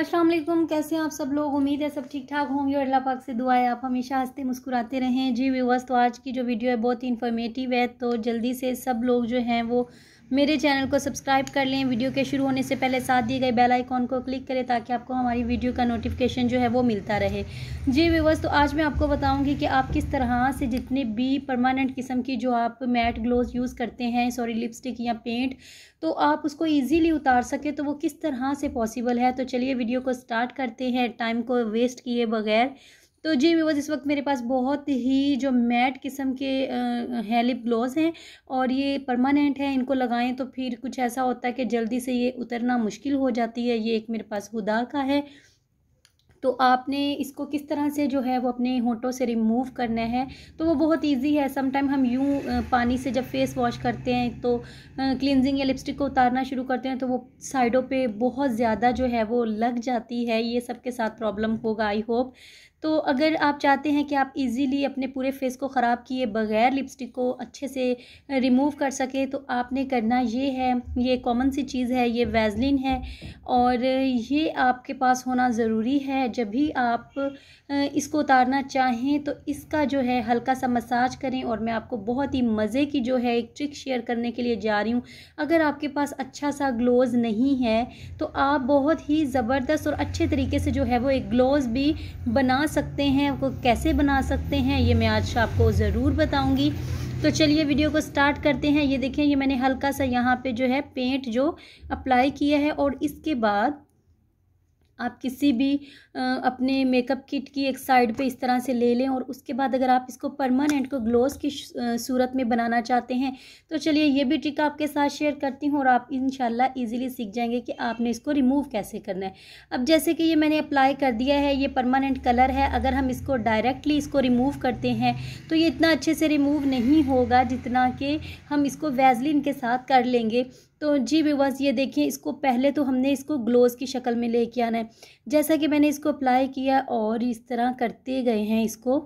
अस्सलाम वालेकुम कैसे हैं आप सब लोग उम्मीद है सब ठीक ठाक होंगे और अल्लाह पाक से दुआ है आप हमेशा हंसते मुस्कुराते रहें जी व्यूवर्स तो आज की जो वीडियो है बहुत ही इन्फॉर्मेटिव है तो जल्दी से सब लोग जो हैं वो मेरे चैनल को सब्सक्राइब कर लें वीडियो के शुरू होने से पहले साथ दिए गए बेल आइकॉन को क्लिक करें ताकि आपको हमारी वीडियो का नोटिफिकेशन जो है वो मिलता रहे जी व्यवर्स तो आज मैं आपको बताऊंगी कि आप किस तरह से जितने भी परमानेंट किस्म की जो आप मैट ग्लोव यूज़ करते हैं सॉरी लिपस्टिक या पेंट तो आप उसको ईजीली उतार सकें तो वो किस तरह से पॉसिबल है तो चलिए वीडियो को स्टार्ट करते हैं टाइम को वेस्ट किए बगैर तो जी व्यूवर्स इस वक्त मेरे पास बहुत ही जो मैट किस्म के हैं लिप ग्लोज हैं और ये परमानेंट हैं इनको लगाएं तो फिर कुछ ऐसा होता है कि जल्दी से ये उतरना मुश्किल हो जाती है ये एक मेरे पास हुदा का है तो आपने इसको किस तरह से जो है वो अपने होंठों से रिमूव करना है तो वो बहुत इजी है समटाइम हम यूँ पानी से जब फेस वॉश करते हैं तो क्लिनजिंग या लिपस्टिक को उतारना शुरू करते हैं तो वो साइडों पे बहुत ज़्यादा जो है वो लग जाती है ये सबके साथ प्रॉब्लम होगा आई होप तो अगर आप चाहते हैं कि आप इजीली अपने पूरे फेस को ख़राब किए बगैर लिपस्टिक को अच्छे से रिमूव कर सके तो आपने करना ये है ये कॉमन सी चीज़ है ये वैजलिन है और ये आपके पास होना ज़रूरी है जब भी आप इसको उतारना चाहें तो इसका जो है हल्का सा मसाज करें और मैं आपको बहुत ही मज़े की जो है एक ट्रिक शेयर करने के लिए जा रही हूँ अगर आपके पास अच्छा सा ग्लोज़ नहीं है तो आप बहुत ही ज़बरदस्त और अच्छे तरीके से जो है वो एक ग्लोज़ भी बना बना सकते हैं वो कैसे बना सकते हैं ये मैं आज आपको ज़रूर बताऊंगी तो चलिए वीडियो को स्टार्ट करते हैं ये देखें ये मैंने हल्का सा यहाँ पे जो है पेंट जो अप्लाई किया है और इसके बाद आप किसी भी अपने मेकअप किट की एक साइड पे इस तरह से ले लें और उसके बाद अगर आप इसको परमानेंट को ग्लोस की सूरत में बनाना चाहते हैं तो चलिए ये भी ट्रिक आपके साथ शेयर करती हूँ और आप इन इजीली सीख जाएंगे कि आपने इसको रिमूव कैसे करना है अब जैसे कि ये मैंने अप्लाई कर दिया है ये परमानेंट कलर है अगर हम इसको डायरेक्टली इसको रिमूव करते हैं तो ये इतना अच्छे से रिमूव नहीं होगा जितना कि हम इसको वैजलिन के साथ कर लेंगे तो जी विवास ये देखिए इसको पहले तो हमने इसको ग्लोव की शक्ल में लेके आना है जैसा कि मैंने इसको अप्लाई किया और इस तरह करते गए हैं इसको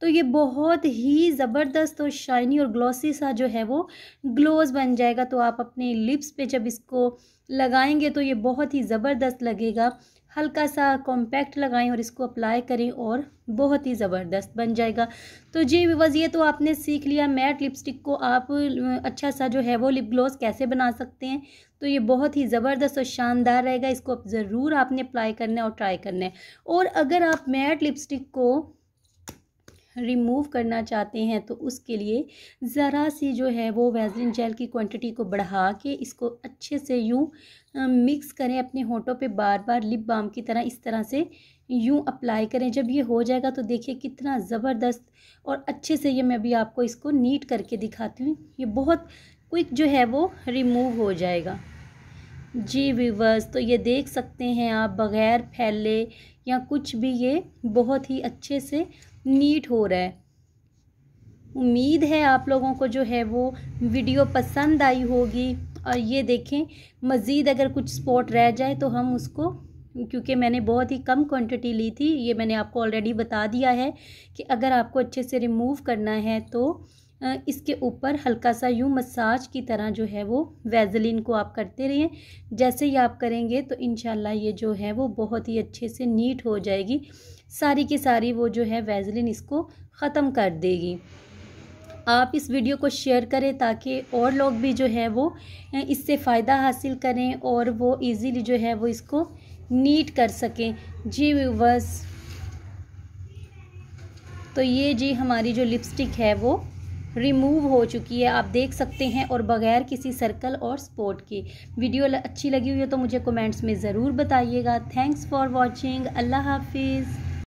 तो ये बहुत ही ज़बरदस्त और शाइनी और ग्लॉसी सा जो है वो ग्लोव बन जाएगा तो आप अपने लिप्स पे जब इसको लगाएंगे तो ये बहुत ही ज़बरदस्त लगेगा हल्का सा कॉम्पैक्ट लगाएं और इसको अप्लाई करें और बहुत ही ज़बरदस्त बन जाएगा तो जी विवज ये तो आपने सीख लिया मैट लिपस्टिक को आप अच्छा सा जो है वो लिप ग्लॉस कैसे बना सकते हैं तो ये बहुत ही ज़बरदस्त और शानदार रहेगा इसको ज़रूर आपने अप्लाई करना है और ट्राई करना है और अगर आप मैट लिपस्टिक को रिमूव करना चाहते हैं तो उसके लिए ज़रा सी जो है वो वैजलिन जेल की क्वांटिटी को बढ़ा के इसको अच्छे से यूँ मिक्स करें अपने होठों पे बार बार लिप बाम की तरह इस तरह से यूँ अप्लाई करें जब ये हो जाएगा तो देखिए कितना ज़बरदस्त और अच्छे से ये मैं अभी आपको इसको नीट करके दिखाती हूँ ये बहुत क्विक जो है वो रिमूव हो जाएगा जी व्यूवर्स तो ये देख सकते हैं आप बग़ैर फैले या कुछ भी ये बहुत ही अच्छे से नीट हो रहा है उम्मीद है आप लोगों को जो है वो वीडियो पसंद आई होगी और ये देखें मज़ीद अगर कुछ स्पॉट रह जाए तो हम उसको क्योंकि मैंने बहुत ही कम क्वांटिटी ली थी ये मैंने आपको ऑलरेडी बता दिया है कि अगर आपको अच्छे से रिमूव करना है तो इसके ऊपर हल्का सा यूँ मसाज की तरह जो है वो वेजलिन को आप करते रहें जैसे ही आप करेंगे तो इन ये जो है वो बहुत ही अच्छे से नीट हो जाएगी सारी की सारी वो जो है वेजलिन इसको ख़त्म कर देगी आप इस वीडियो को शेयर करें ताकि और लोग भी जो है वो इससे फ़ायदा हासिल करें और वो इजीली जो है वो इसको नीट कर सकें जी व्यूवर्स तो ये जी हमारी जो लिपस्टिक है वो रिमूव हो चुकी है आप देख सकते हैं और बगैर किसी सर्कल और स्पॉट के वीडियो अच्छी लगी हुई है तो मुझे कमेंट्स में ज़रूर बताइएगा थैंक्स फॉर वॉचिंग अल्लाह हाफिज़